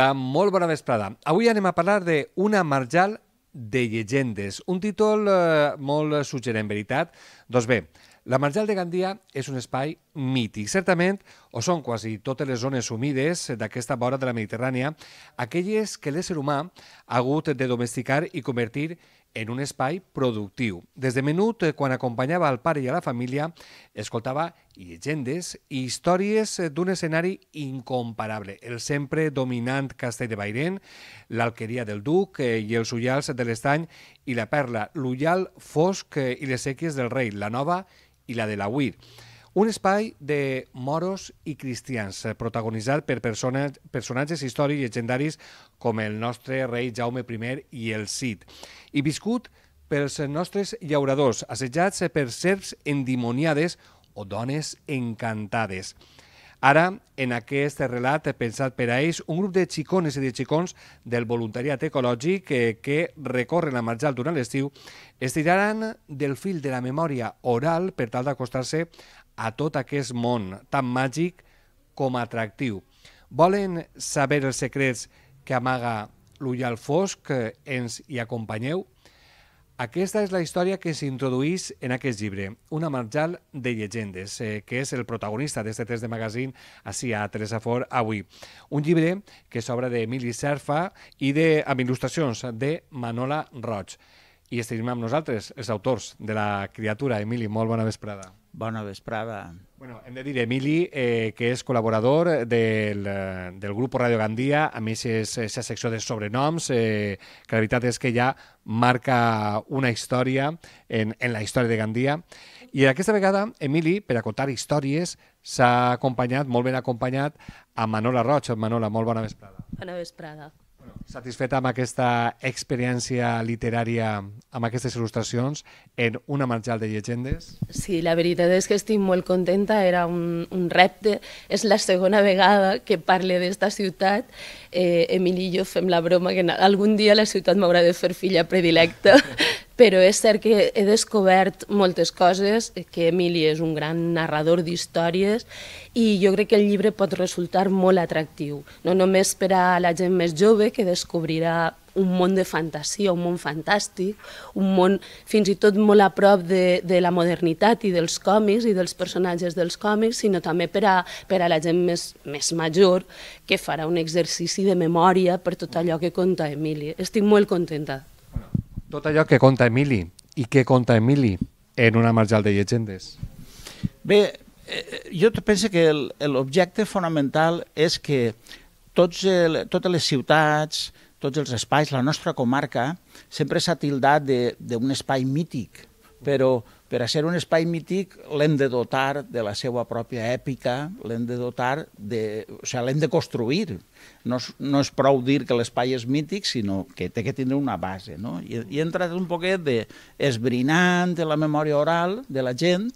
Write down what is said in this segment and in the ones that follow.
Hola, molt bona vesprada. Avui anem a parlar d'una marjal de llegendes, un títol eh, molt suggerent, veritat? Doncs bé, la Marjal de Gandia és un espai mític. Certament, o són quasi totes les zones humides d'aquesta vora de la Mediterrània, aquelles que l'ésser humà ha hagut de domesticar i convertir en un espai productiu. Des de menut, eh, quan acompanyava el pare i a la família, escoltava llegendes i històries eh, d'un escenari incomparable. El sempre dominant castell de Bairén, l'alqueria del duc eh, i els ullals de l'estany i la perla, l'ullal fosc i les sèquies del rei, la nova i la de la huir. Un espai de moros i cristians, protagonitzat per persones, personatges històrics i legendaris com el nostre rei Jaume I i el Cid, i viscut pels nostres llauradors, assetjats per serps endimoniades o dones encantades. Ara, en aquest relat pensat per a ells, un grup de xicones i de xicons del voluntariat ecològic que, que recorren la marjal durant l'estiu estiraran del fil de la memòria oral per tal d'acostar-se a tot aquest món tan màgic com atractiu. Volen saber els secrets que amaga l'ull al fosc, ens hi acompanyeu. Aquesta és la història que s'introduís en aquest llibre, una marjal de llegendes, eh, que és el protagonista d'aquest test de magazín així a Teresa Fort, avui. Un llibre que s'obre d'Emili Serfa i de, amb il·lustracions de Manola Roig. I estem amb nosaltres els autors de la criatura. Emili, molt bona vesprada. Bona vesprada. Bueno, hem de dir, Emili, eh, que és col·laborador del, del grup Radio Gandia, a més és la secció de sobrenoms, eh, que la veritat és que ja marca una història en, en la història de Gandia. I aquesta vegada, Emili, per a contar històries, s'ha acompanyat, molt ben acompanyat, a Manola Roig. Manola, molt bona vesprada. Bona vesprada. Satisfeta amb aquesta experiència literària, amb aquestes il·lustracions, en una marxal de llegendes? Sí, la veritat és que estic molt contenta, era un, un repte. És la segona vegada que parle d'esta ciutat. Eh, Emili i jo fem la broma que algun dia la ciutat m'haurà de fer filla predilecta, però és cert que he descobert moltes coses, que Emili és un gran narrador d'històries i jo crec que el llibre pot resultar molt atractiu, no només per a la gent més jove que descobrirà un món de fantasia, un món fantàstic, un món fins i tot molt a prop de, de la modernitat i dels còmics i dels personatges dels còmics, sinó també per a, per a la gent més, més major que farà un exercici de memòria per tot allò que conta Emili. Estic molt contenta tot allò que conta Emili. I què conta Emili en una marjal de llegendes? Bé, eh, eh, jo penso que l'objecte fonamental és que tots el, totes les ciutats, tots els espais, la nostra comarca, sempre s'ha tildat d'un espai mític, però per a ser un espai mític l'hem de dotar de la seva pròpia èpica, l'hem de dotar de... o sigui, l'hem de construir. No és, no és prou dir que l'espai és mític, sinó que té que tindre una base, no? I, i he entrat un poquet de esbrinant de la memòria oral de la gent,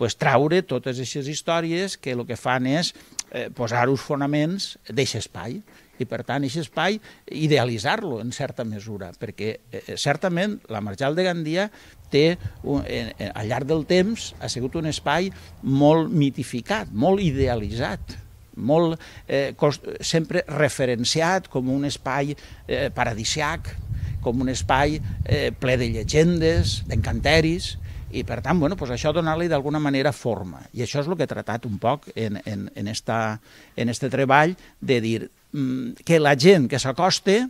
pues, traure totes aquestes històries que el que fan és eh, posar-us fonaments d'aquest espai. I, per tant, aquest espai, idealitzar-lo en certa mesura, perquè eh, certament la Marjal de Gandia té, un, eh, al llarg del temps, ha sigut un espai molt mitificat, molt idealitzat, molt eh, cost, sempre referenciat com un espai eh, paradisiac, com un espai eh, ple de llegendes, d'encanteris, i per tant, bueno, pues doncs això donar-li d'alguna manera forma. I això és el que he tratat un poc en, en, en, esta, en este treball de dir Mm, que la gent que s'acosta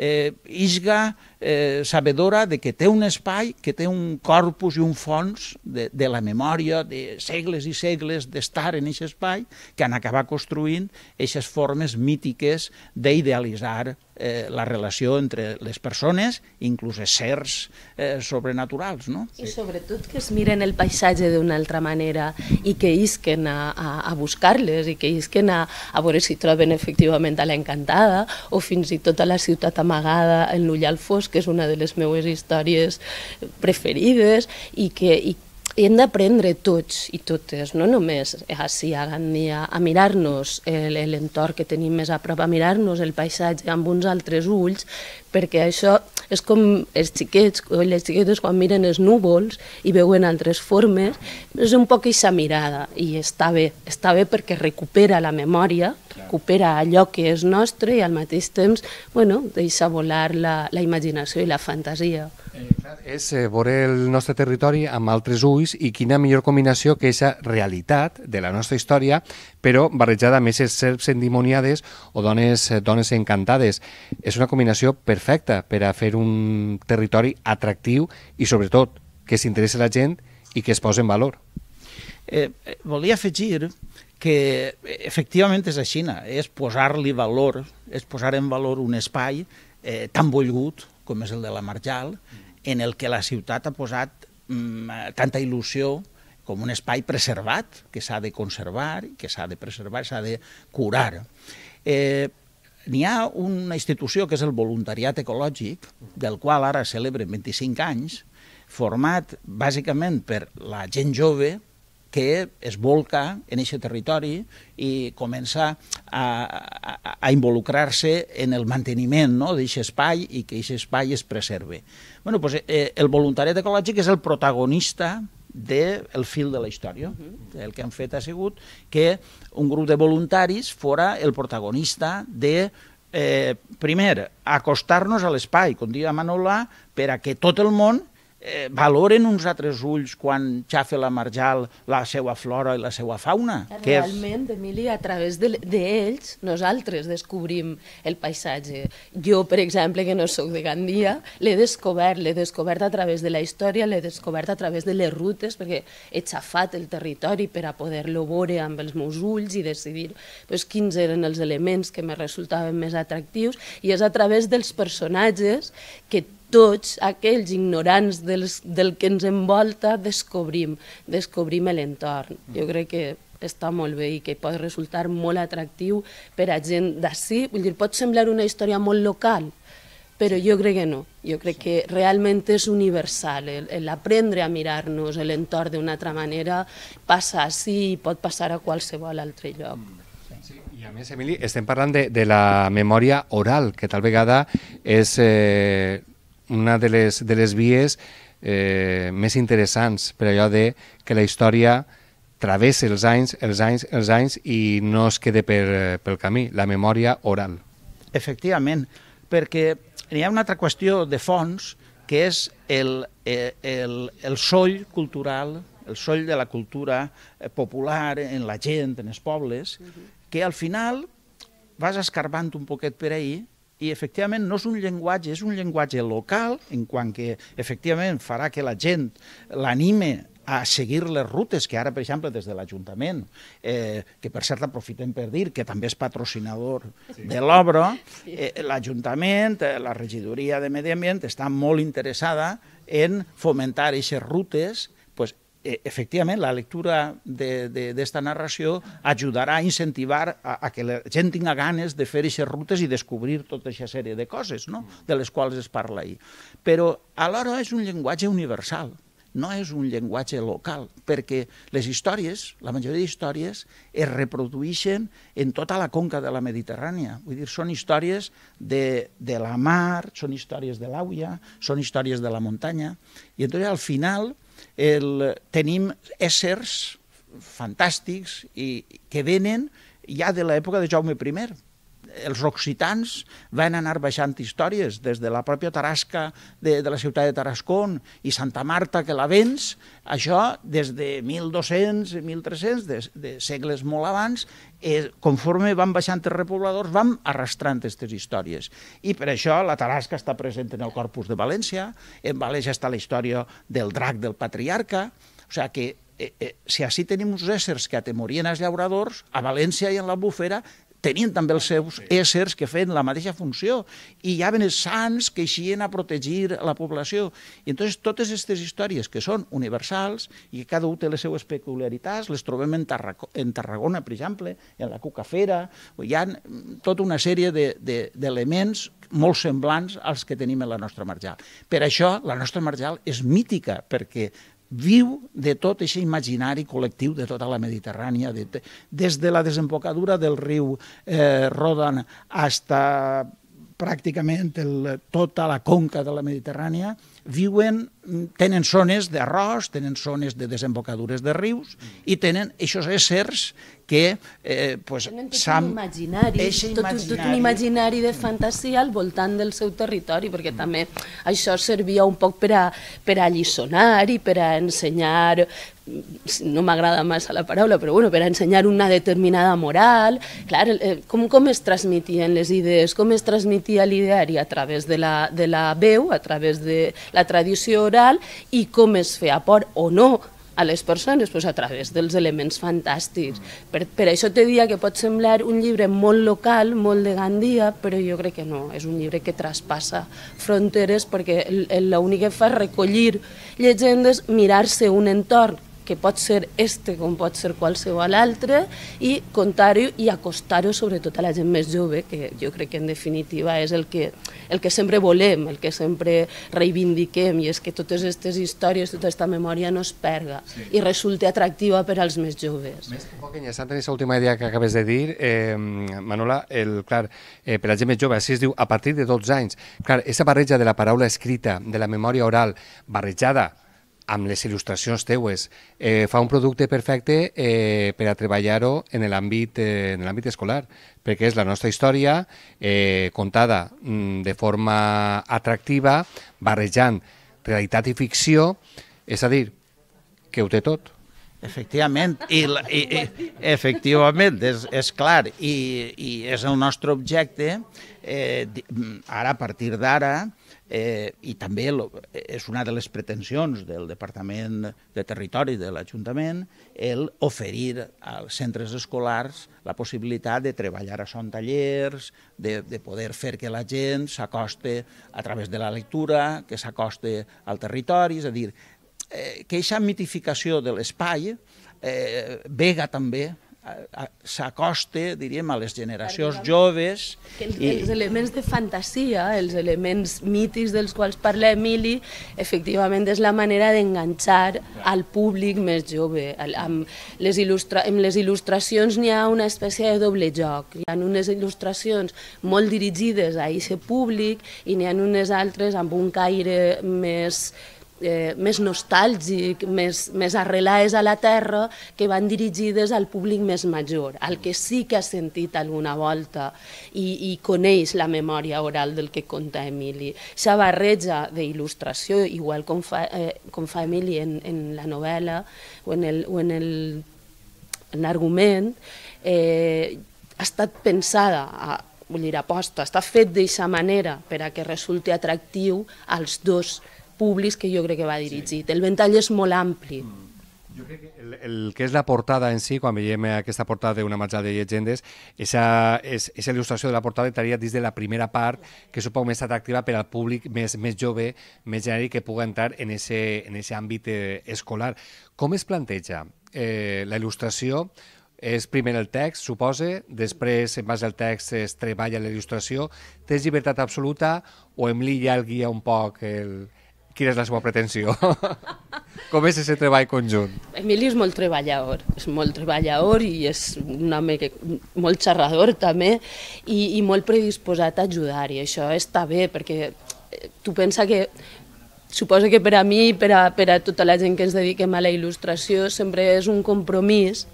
eh, isga eh, sabedora de que té un espai, que té un corpus i un fons de, de la memòria de segles i segles d'estar en aquest espai que han acabat construint aquestes formes mítiques d'idealitzar Eh, la relació entre les persones, inclús éssers eh, sobrenaturals. No? I sobretot que es miren el paisatge d'una altra manera i que isquen a, a, a buscar-les i que isquen a, a veure si troben efectivament a l'encantada o fins i tot a la ciutat amagada en l'Ullal fosc, que és una de les meues històries preferides i que, i hem d'aprendre tots i totes, no només així a, ni a, a mirar-nos l'entorn que tenim més a prop, a mirar-nos el paisatge amb uns altres ulls, perquè això és com els xiquets les xiquetes quan miren els núvols i veuen altres formes, és un poc aquesta mirada i està bé, està bé perquè recupera la memòria, recupera allò que és nostre i al mateix temps bueno, deixa volar la, la imaginació i la fantasia és eh, veure el nostre territori amb altres ulls i quina millor combinació que aquesta realitat de la nostra història, però barrejada amb aquestes serps endimoniades o dones, eh, dones encantades. És una combinació perfecta per a fer un territori atractiu i, sobretot, que s'interessa la gent i que es posa en valor. Eh, eh volia afegir que efectivament és a Xina, és posar-li valor, és posar en valor un espai eh, tan volgut, com és el de la Marjal, en el que la ciutat ha posat mm, eh, tanta il·lusió com un espai preservat, que s'ha de conservar, que s'ha de preservar, s'ha de curar. Eh, N'hi ha una institució que és el voluntariat ecològic, del qual ara celebren 25 anys, format bàsicament per la gent jove, que es volca en aquest territori i comença a, a, a involucrar-se en el manteniment no?, d'aquest espai i que aquest espai es preserve. Bueno, doncs, eh, el voluntariat ecològic és el protagonista del de fil de la història. Uh mhm. -huh. El que han fet ha sigut que un grup de voluntaris fora el protagonista de eh, primer, acostar-nos a l'espai, com diu Manola, per a que tot el món eh, valoren uns altres ulls quan xafa la marjal la seva flora i la seva fauna. Eh, realment, que és... Emili, a través d'ells de, de nosaltres descobrim el paisatge. Jo, per exemple, que no sóc de Gandia, l'he descobert, l'he descobert a través de la història, l'he descobert a través de les rutes, perquè he xafat el territori per a poder-lo veure amb els meus ulls i decidir pues, quins eren els elements que me resultaven més atractius, i és a través dels personatges que tots aquells ignorants dels, del que ens envolta descobrim, descobrim l'entorn. Mm. Jo crec que està molt bé i que pot resultar molt atractiu per a gent d'ací. Vull dir, pot semblar una història molt local, però jo crec que no. Jo crec que realment és universal. L'aprendre a mirar-nos l'entorn d'una altra manera passa ací i pot passar a qualsevol altre lloc. Mm. I a més, Emili, estem parlant de, de la memòria oral, que tal vegada és eh, una de les, de les vies eh, més interessants per allò de que la història travessa els anys, els anys, els anys i no es quede per, pel camí, la memòria oral. Efectivament, perquè hi ha una altra qüestió de fons que és el, eh, el, el soll cultural, el soll de la cultura eh, popular en la gent, en els pobles, mhm. que al final vas escarbant un poquet per ahir i efectivament no és un llenguatge, és un llenguatge local en quant que efectivament farà que la gent l'anime a seguir les rutes que ara, per exemple, des de l'Ajuntament, eh, que per cert aprofitem per dir que també és patrocinador sí. de l'obra, eh, l'Ajuntament, eh, la regidoria de Medi Ambient, està molt interessada en fomentar aquestes rutes Eh, efectivament, la lectura d'esta narració ajudarà a incentivar a, a que la gent tinga ganes de fer aquestes rutes i descobrir tota aquesta sèrie de coses, no? de les quals es parla ahir. Però alhora és un llenguatge universal, no és un llenguatge local, perquè les històries, la majoria d'històries, es reprodueixen en tota la conca de la Mediterrània. Vull dir, són històries de, de la mar, són històries de l'àuia, són històries de la muntanya, i entonces al final el, tenim éssers fantàstics i que venen ja de l'època de Jaume I els occitans van anar baixant històries, des de la pròpia Tarasca, de, de la ciutat de Tarascón i Santa Marta, que la vens, això des de 1200, 1300, de, de segles molt abans, eh, conforme van baixant els repobladors, van arrastrant aquestes històries. I per això la Tarasca està present en el corpus de València, en València està la història del drac del patriarca, o sigui que eh, eh, si així tenim uns éssers que atemorien els llauradors, a València i en la bufera tenien també els seus éssers que feien la mateixa funció i hi havia sants que eixien a protegir la població. I entonces totes aquestes històries que són universals i que cada un té les seues peculiaritats, les trobem en, Tarraco en Tarragona, per exemple, en la Cucafera, hi ha mm, tota una sèrie d'elements de, de, molt semblants als que tenim en la nostra marjal. Per això la nostra marjal és mítica, perquè viu de tot aquest imaginari col·lectiu de tota la Mediterrània, de, des de la desembocadura del riu eh, Rodan hasta pràcticament el, tota la conca de la Mediterrània, viuen, tenen zones d'arròs, tenen zones de desembocadures de rius i tenen aquests éssers que... Eh, pues, tenen tot un imaginari, tot, tot un imaginari de fantasia al voltant del seu territori, perquè mm. també això servia un poc per a, per a lliçonar i per a ensenyar no m'agrada massa la paraula, però bueno, per a ensenyar una determinada moral, clar, eh, com, com es transmitien les idees, com es transmitia l'ideari a través de la, de la veu, a través de la tradició oral i com es feia por o no a les persones pues, a través dels elements fantàstics. Per, per això te dia que pot semblar un llibre molt local, molt de Gandia, però jo crec que no, és un llibre que traspassa fronteres perquè l'únic que fa és recollir llegendes, mirar-se un entorn que pot ser este com pot ser qualsevol altre, i contar-ho i acostar-ho sobretot a la gent més jove, que jo crec que en definitiva és el que, el que sempre volem, el que sempre reivindiquem, i és que totes aquestes històries, tota aquesta memòria no es perga sí. i resulta atractiva per als més joves. Més que poc enllaçant en aquesta última idea que acabes de dir, eh, Manola, el, clar, eh, per la gent més jove, així es diu a partir de 12 anys. Clar, aquesta barreja de la paraula escrita, de la memòria oral, barrejada amb les il·lustracions teues, eh, fa un producte perfecte eh, per a treballar-ho en l'àmbit eh, en l'àmbit escolar, perquè és la nostra història eh, contada mm, de forma atractiva, barrejant realitat i ficció, és a dir, que ho té tot. Efectivament, i, i, i efectivament, és, és clar, i, i és el nostre objecte, eh, ara a partir d'ara, eh, i també lo, és una de les pretensions del Departament de Territori de l'Ajuntament el oferir als centres escolars la possibilitat de treballar a son tallers, de, de poder fer que la gent s'acoste a través de la lectura, que s'acoste al territori, és a dir, eh, que aquesta mitificació de l'espai eh, vega també s'acosta, diríem, a les generacions joves. els, i... els elements de fantasia, els elements mítics dels quals parla Emili, efectivament és la manera d'enganxar al públic més jove. Amb les, il·lustra... amb les il·lustracions n'hi ha una espècie de doble joc. Hi ha unes il·lustracions molt dirigides a aquest públic i n'hi ha unes altres amb un caire més eh, més nostàlgic, més, més arrelades a la terra, que van dirigides al públic més major, al que sí que ha sentit alguna volta i, i coneix la memòria oral del que conta Emili. Aquesta barreja d'il·lustració, igual com fa, eh, com fa Emili en, en la novel·la o en el, o en el en l'argument, eh, ha estat pensada a, vull dir, aposta, està fet d'aquesta manera per a que resulti atractiu als dos públics que jo crec que va dirigit. Sí. El ventall és molt ampli. Mm. Jo crec que el, el que és la portada en si, quan veiem aquesta portada d'una matjada de llegendes, esa, és, és il·lustració de la portada estaria des de la primera part, que poc més atractiva per al públic més, més jove, més genèric, que pugui entrar en ese, en ese àmbit eh, escolar. Com es planteja eh, la il·lustració? És primer el text, suposa, després, en base al text, es treballa la il·lustració. Tens llibertat absoluta o em li ja el guia un poc el, Quina és la seva pretensió? Com és aquest treball conjunt? Emili és molt treballador, és molt treballador i és un home que, molt xerrador també i, i molt predisposat a ajudar i això està bé perquè eh, tu pensa que suposo que per a mi i per a, per a tota la gent que ens dediquem a la il·lustració sempre és un compromís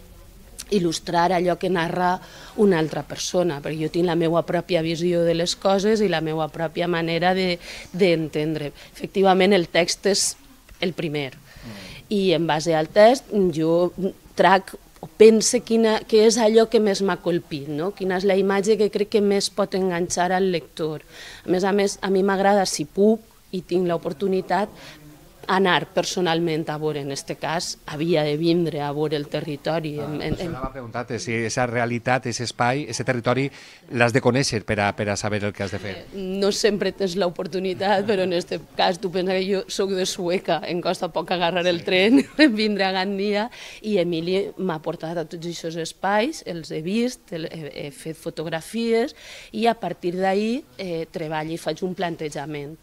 il·lustrar allò que narra una altra persona, perquè jo tinc la meva pròpia visió de les coses i la meva pròpia manera d'entendre. De, Efectivament, el text és el primer, mm. i en base al text jo trac pense quina, què és allò que més m'ha colpit, no? quina és la imatge que crec que més pot enganxar al lector. A més a més, a mi m'agrada, si puc i tinc l'oportunitat, anar personalment a veure, en aquest cas, havia de vindre a veure el territori. Ah, en, en, en... Això preguntat, si aquesta realitat, aquest espai, aquest territori, l'has de conèixer per a, per a saber el que has de fer. Eh, no sempre tens l'oportunitat, però en aquest cas tu pensa que jo sóc de Sueca, em costa poc agarrar sí. el tren, vindre a Gandia, i Emili m'ha portat a tots aquests espais, els he vist, he, he fet fotografies, i a partir d'ahir eh, treballo i faig un plantejament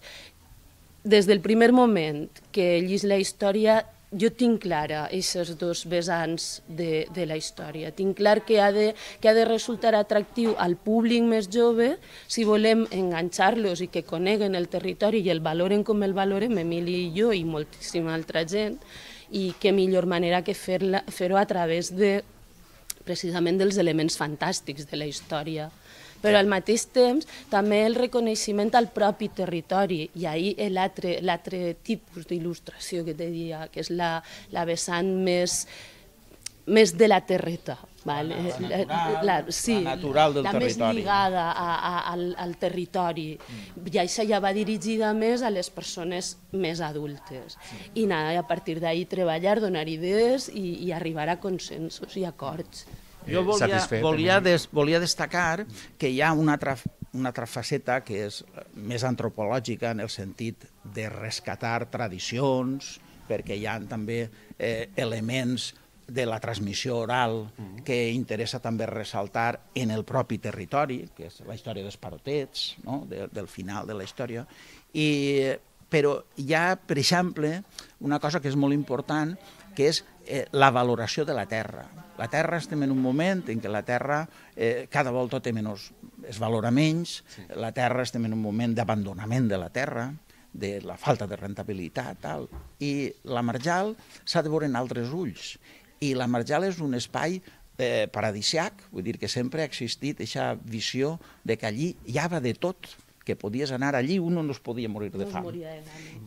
des del primer moment que llis la història, jo tinc clara aquestes dos vessants de, de la història. Tinc clar que ha, de, que ha de resultar atractiu al públic més jove si volem enganxar-los i que coneguen el territori i el valoren com el valorem Emili i jo i moltíssima altra gent i que millor manera que fer-ho fer a través de, precisament dels elements fantàstics de la història però al mateix temps també el reconeixement al propi territori i ahir l'altre tipus d'il·lustració que te diria, que és la, la vessant més, més de la terreta, Vale. La, la, natural, eh, la, la, sí, la natural del la territori. La més lligada a, a, al, al territori. Mm. I això ja va dirigida més a les persones més adultes. Sí. Mm. I anar a partir d'ahir treballar, donar idees i, i arribar a consensos i acords. Mm jo eh, volia, satisfet. Volia, eh, des, volia destacar que hi ha una altra, una altra faceta que és eh, més antropològica en el sentit de rescatar tradicions, perquè hi ha també eh, elements de la transmissió oral mm-hmm. que interessa també ressaltar en el propi territori, que és la història dels parotets, no? de, del final de la història, i, però hi ha, per exemple, una cosa que és molt important, que és eh, la valoració de la terra. La terra estem en un moment en què la terra eh, cada volta té menys, es valora menys, sí. la terra estem en un moment d'abandonament de la terra, de la falta de rentabilitat, tal. I la Marjal s'ha de veure en altres ulls. I la Marjal és un espai eh, paradisiac, vull dir que sempre ha existit aquesta visió de que allí hi havia de tot, que podies anar allí, un no es podia morir de fam.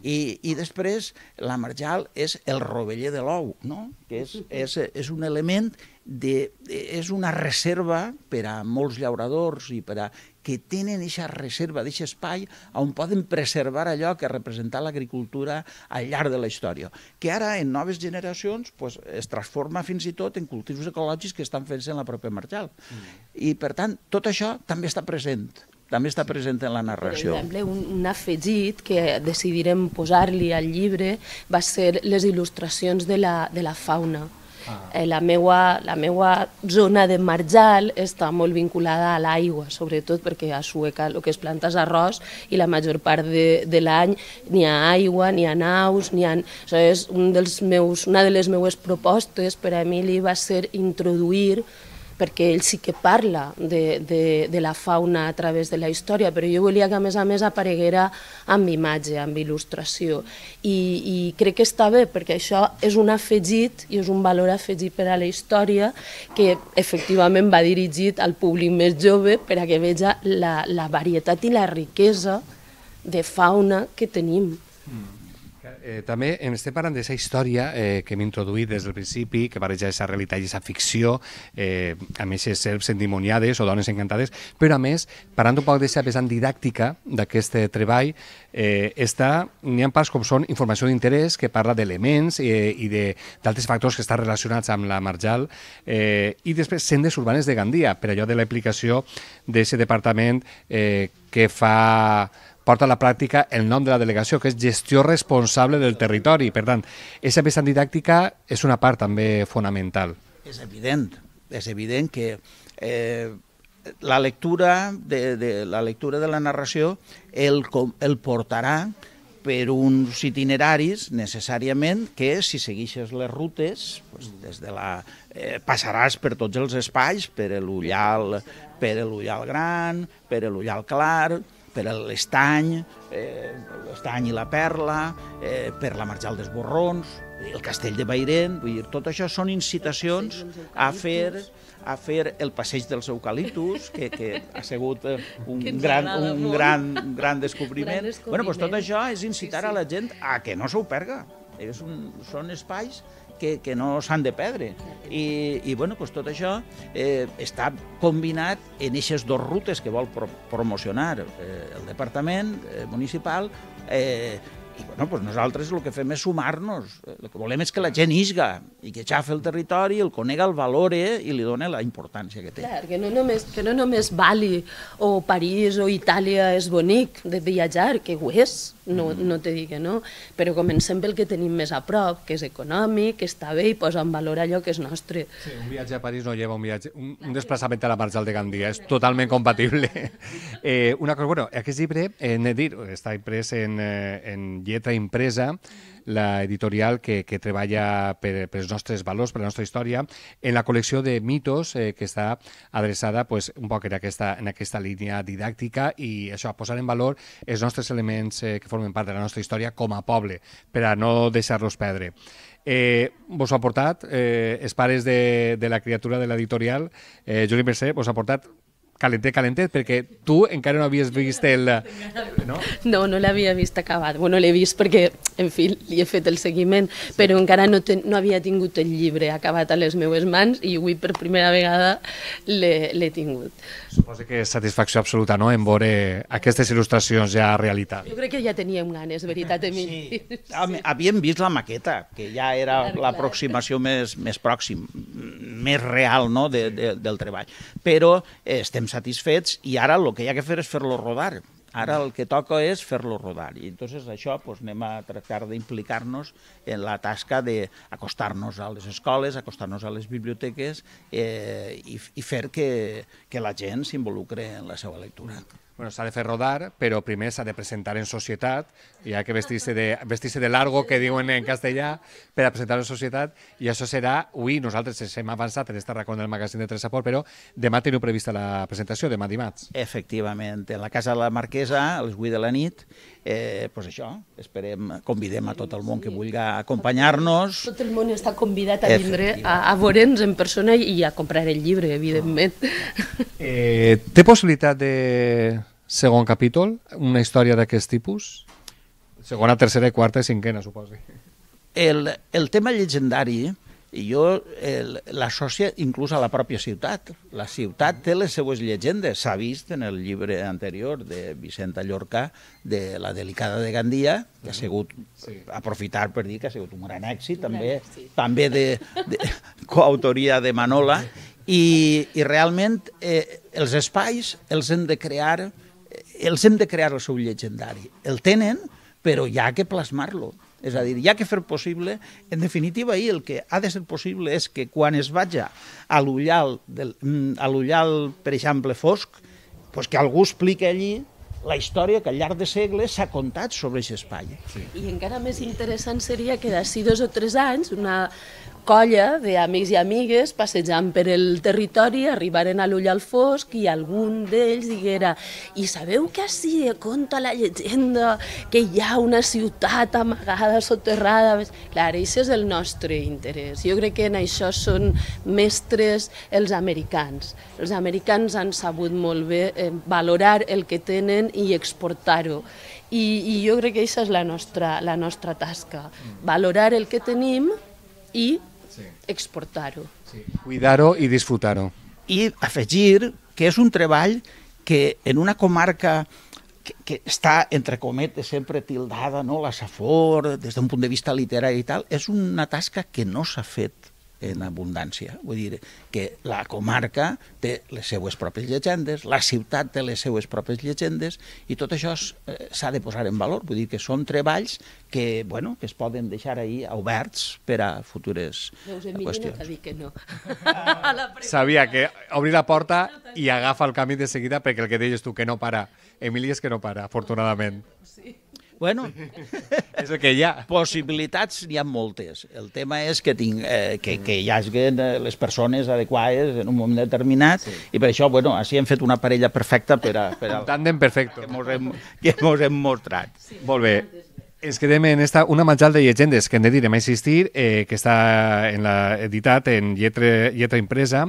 I, I després la marjal és el roveller de l'ou, no? que és, és, és un element de, és una reserva per a molts llauradors i per a que tenen eixa reserva, d'eix espai on poden preservar allò que ha representat l'agricultura al llarg de la història, que ara en noves generacions pues, es transforma fins i tot en cultius ecològics que estan fent-se en la pròpia Marjal. Mm. I per tant, tot això també està present també està present en la narració. Per exemple, un, un afegit que decidirem posar-li al llibre va ser les il·lustracions de la, de la fauna. Ah. Eh, la, meua, la meua zona de marjal està molt vinculada a l'aigua, sobretot perquè a Sueca el que es planta és arròs i la major part de, de l'any n'hi ha aigua, n'hi ha naus, n'hi ha... Això és un dels meus, una de les meues propostes per a Emili va ser introduir perquè ell sí que parla de, de, de la fauna a través de la història, però jo volia que a més a més apareguera amb imatge, amb il·lustració. I, i crec que està bé, perquè això és un afegit i és un valor afegit per a la història que efectivament va dirigit al públic més jove per a que veja la, la varietat i la riquesa de fauna que tenim. Mm. Eh, també em estem parlant d'aquesta història eh, que hem introduït des del principi, que pareix aquesta realitat i aquesta ficció, eh, a més aquestes serps endimoniades o dones encantades, però a més, parlant un poc d'aquesta pesant didàctica d'aquest eh, treball, eh, està, n'hi ha parts com són informació d'interès, que parla d'elements eh, i d'altres factors que estan relacionats amb la Marjal, eh, i després sendes urbanes de Gandia, per allò de l'aplicació d'aquest departament eh, que fa porta a la pràctica el nom de la delegació, que és gestió responsable del territori. Per tant, aquesta vessant didàctica és una part també fonamental. És evident, és evident que eh, la lectura de, de la lectura de la narració el, el portarà per uns itineraris necessàriament que si segueixes les rutes pues, des de la, eh, passaràs per tots els espais, per l'Ullal, per l'Ullal Gran, per l'Ullal Clar, per a l'estany, eh, l'estany i la perla, eh, per la marjal dels borrons, el castell de Bairent, vull dir, tot això són incitacions doncs, a fer a fer el passeig dels eucaliptus, que, que ha sigut eh, un, gran, un gran, un gran descobriment. gran descobriment. Bueno, doncs tot això és incitar sí, sí. a la gent a que no s'ho perga. És un, són espais que, que no s'han de perdre. I, i bueno, doncs tot això eh, està combinat en aquestes dues rutes que vol pro promocionar eh, el departament eh, municipal eh, i doncs, bueno, doncs nosaltres el que fem és sumar-nos. Eh, el que volem és que la gent isga i que xafa el territori, el conega, el valore i li dona la importància que té. Clar, que no només, que no només Bali o París o Itàlia és bonic de viatjar, que ho és, no, mm. no te digue, que no, però comencem pel que tenim més a prop, que és econòmic, que està bé i posa en valor allò que és nostre. Sí, un viatge a París no lleva un viatge, un, un desplaçament a la marxa de Gandia, és totalment compatible. eh, una cosa, bueno, aquest llibre, eh, dir, està imprès en, eh, en lletra impresa, l'editorial que, que treballa per, per els nostres valors, per la nostra història, en la col·lecció de mitos eh, que està adreçada pues, un poc en aquesta, en aquesta línia didàctica i això, posar en valor els nostres elements eh, que formen part de la nostra història com a poble, per a no deixar-los perdre. Eh, vos ha portat, eh, els pares de, de la criatura de l'editorial, eh, Juli Mercè, vos ha portat calentet, calentet, perquè tu encara no havies vist el... No, no, no l'havia vist acabat. Bueno, l'he vist perquè, en fi, li he fet el seguiment, sí. però encara no, ten, no havia tingut el llibre acabat a les meues mans i avui per primera vegada l'he tingut. Suposo que és satisfacció absoluta, no?, en veure eh, aquestes il·lustracions ja a realitat. Jo crec que ja tenia teníem ganes, veritat, Emili. Sí. sí. Havíem vist la maqueta, que ja era l'aproximació més, més pròxim, més real, no?, de, de, del treball però eh, estem satisfets i ara el que hi ha que fer és fer-lo rodar. Ara el que toca és fer-lo rodar i entonces això pues, doncs, anem a tractar d'implicar-nos en la tasca d'acostar-nos a les escoles, acostar-nos a les biblioteques eh, i, i fer que, que la gent s'involucre en la seva lectura. Bueno, s'ha de fer rodar, però primer s'ha de presentar en societat, hi ha que vestir-se de, vestir de largo, que diuen en castellà, per a presentar en societat, i això serà, ui, nosaltres ens hem avançat en esta racó del magazín de Tres Saport, però demà teniu prevista la presentació, demà dimarts. Efectivament, en la Casa de la Marquesa, a les 8 de la nit, eh, pues això, esperem, convidem a tot el món que vulgui acompanyar-nos. Tot el món està convidat a vindre a, a veure'ns en persona i a comprar el llibre, evidentment. Ah. Eh, té possibilitat de segon capítol, una història d'aquest tipus? Segona, tercera, quarta i cinquena, suposo. El, el tema llegendari, i jo eh, l'associa inclús a la pròpia ciutat. La ciutat té les seues llegendes. S'ha vist en el llibre anterior de Vicenta Llorca de la delicada de Gandia, que ha mm-hmm. sigut, sí. aprofitar per dir que ha sigut un gran èxit, un també, èxit. també de, de coautoria de Manola, i, i realment eh, els espais els hem de crear, eh, els hem de crear el seu llegendari. El tenen, però hi ha que plasmar-lo. És a dir, hi ha que fer possible, en definitiva, i el que ha de ser possible és que quan es vaja a l'ullal, mm, a l'ullal, per exemple, fosc, pues que algú expliqui allí la història que al llarg de segles s'ha contat sobre aquest espai. Sí. I encara més interessant seria que d'ací dos o tres anys una, colla d'amics i amigues passejant per el territori arribaren a l'ull al fosc i algun d'ells diguera i sabeu que així conta la llegenda que hi ha una ciutat amagada, soterrada... Clar, això és el nostre interès. Jo crec que en això són mestres els americans. Els americans han sabut molt bé eh, valorar el que tenen i exportar-ho. I, I jo crec que això és la nostra, la nostra tasca, mm. valorar el que tenim i sí. exportar-ho. Sí. Cuidar-ho i disfrutar-ho. I afegir que és un treball que en una comarca que, que està, entre cometes, sempre tildada, no? la Safor, des d'un punt de vista literari i tal, és una tasca que no s'ha fet en abundància. Vull dir que la comarca té les seues pròpies llegendes, la ciutat té les seues pròpies llegendes i tot això eh, s'ha de posar en valor. Vull dir que són treballs que, bueno, que es poden deixar ahí oberts per a futures Veus, qüestions. No que no. Sabia que obrir la porta i agafa el camí de seguida perquè el que deies tu que no para. Emili és que no para, afortunadament. Sí. Bueno, és el que hi ha. Possibilitats n'hi ha moltes. El tema és que, tinc, eh, que, que hi haguen eh, les persones adequades en un moment determinat sí. i per això, bueno, així hem fet una parella perfecta per a... Per a... Un tàndem perfecte. Que mos hem, que mos hem mostrat. Sí, Molt bé. Ens quedem en esta, una menjal de llegendes que de dir, a existir, eh, que està en la, editat en lletra, lletra impresa,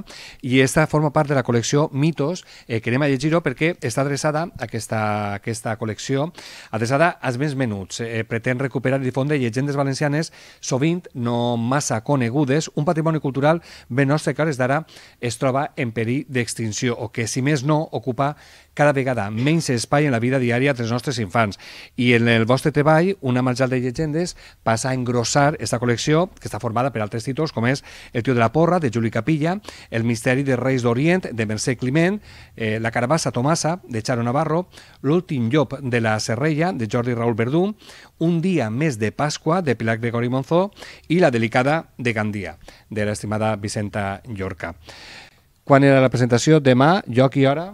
i esta forma part de la col·lecció Mitos, eh, que anem a llegir-ho perquè està adreçada, aquesta, aquesta col·lecció, adreçada als més menuts. Eh, pretén recuperar i difondre llegendes valencianes, sovint no massa conegudes, un patrimoni cultural ben nostre que a d'ara es troba en perill d'extinció, o que, si més no, ocupa cada vegada menys espai en la vida diària dels nostres infants. I en el vostre treball, una marxal de llegendes passa a engrossar aquesta col·lecció que està formada per altres títols com és El tio de la porra, de Juli Capilla, El misteri de Reis d'Orient, de Mercè Climent, eh, La carabassa Tomasa, de Charo Navarro, L'últim llop de la Serrella, de Jordi Raúl Verdú, Un dia més de Pasqua, de Pilar Gregori Monzó i La delicada de Gandia, de l'estimada Vicenta Llorca. Quan era la presentació? Demà, lloc i hora?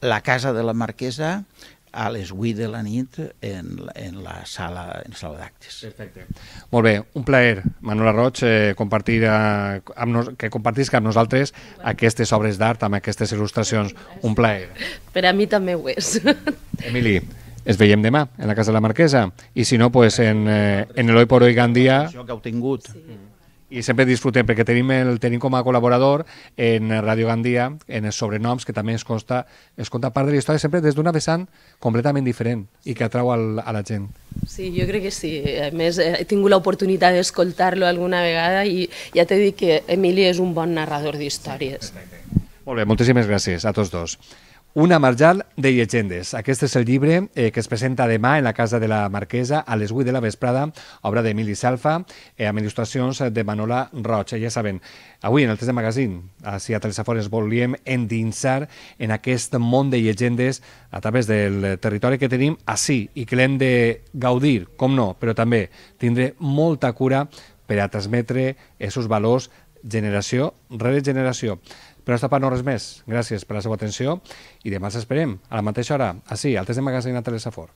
la casa de la marquesa a les 8 de la nit en, en la sala, en sala d'actes. Perfecte. Molt bé, un plaer, Manuela Roig, eh, compartir a, eh, amb nos, que compartisca amb nosaltres aquestes obres d'art, amb aquestes il·lustracions. Un plaer. Per a mi també ho és. Emili, es veiem demà en la Casa de la Marquesa i si no, pues, en, eh, en Eloi Poro i Gandia... Això que heu tingut. Sí i sempre disfrutem, perquè tenim el tenim com a col·laborador en Radio Gandia, en els sobrenoms, que també es consta, es conta part de la història sempre des d'una vessant completament diferent i que atrau al, a la gent. Sí, jo crec que sí. A més, eh, he tingut l'oportunitat d'escoltar-lo alguna vegada i ja t'he dit que Emili és un bon narrador d'històries. Sí, Molt bé, moltíssimes gràcies a tots dos. Una marjal de llegendes. Aquest és el llibre eh, que es presenta demà en la Casa de la Marquesa a les 8 de la vesprada, obra d'Emili Salfa, eh, amb il·lustracions de Manola Roig. Ja saben, avui en el test de Magazine, a Cia Telesafores, volíem endinsar en aquest món de llegendes a través del territori que tenim així i que l'hem de gaudir, com no, però també tindré molta cura per a transmetre aquests valors generació rere generació. Per no tapar no res més. Gràcies per la seva atenció i demà ens esperem a la mateixa hora, així, al test de magazine a Telesafor.